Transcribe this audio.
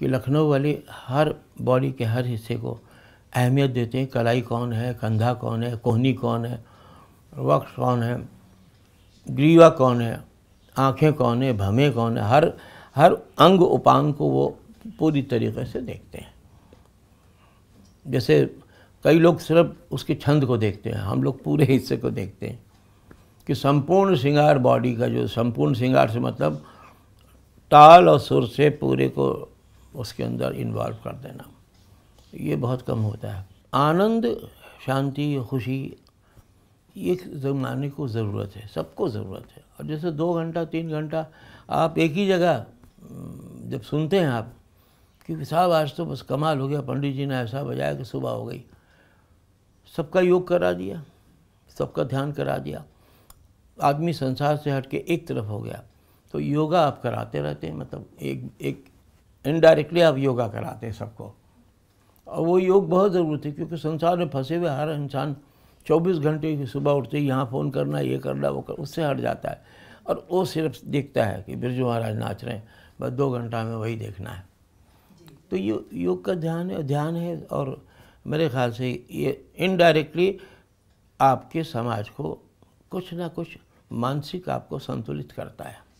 कि लखनऊ वाले हर बॉडी के हर हिस्से को अहमियत देते हैं कलाई कौन है कंधा कौन है कोहनी कौन है वक्स कौन है ग्रीवा कौन है आँखें कौन है भमे कौन है हर हर अंग उपांग को वो पूरी तरीके से देखते हैं जैसे कई लोग सिर्फ उसके छंद को देखते हैं हम लोग पूरे हिस्से को देखते हैं कि संपूर्ण श्रृंगार बॉडी का जो संपूर्ण श्रृंगार से मतलब ताल और सुर से पूरे को उसके अंदर इन्वॉल्व कर देना ये बहुत कम होता है आनंद शांति खुशी ये ज़माने को ज़रूरत है सबको ज़रूरत है और जैसे दो घंटा तीन घंटा आप एक ही जगह हम्म, जब सुनते हैं आप कि साहब आज तो बस कमाल हो गया पंडित जी ने ऐसा बजाया कि सुबह हो गई सबका योग करा दिया सबका ध्यान करा दिया आदमी संसार से हट के एक तरफ हो गया तो योगा आप कराते रहते हैं मतलब एक एक इनडायरेक्टली आप योगा कराते हैं सबको और वो योग बहुत ज़रूरत है क्योंकि संसार में फंसे हुए हर इंसान 24 घंटे की सुबह उठते ही यहाँ फ़ोन करना ये करना वो कर उससे हट जाता है और वो सिर्फ देखता है कि बिरजू महाराज नाच रहे हैं बस दो घंटा में वही देखना है तो ये योग का ध्यान है ध्यान है और मेरे ख्याल से ये इनडायरेक्टली आपके समाज को कुछ ना कुछ मानसिक आपको संतुलित करता है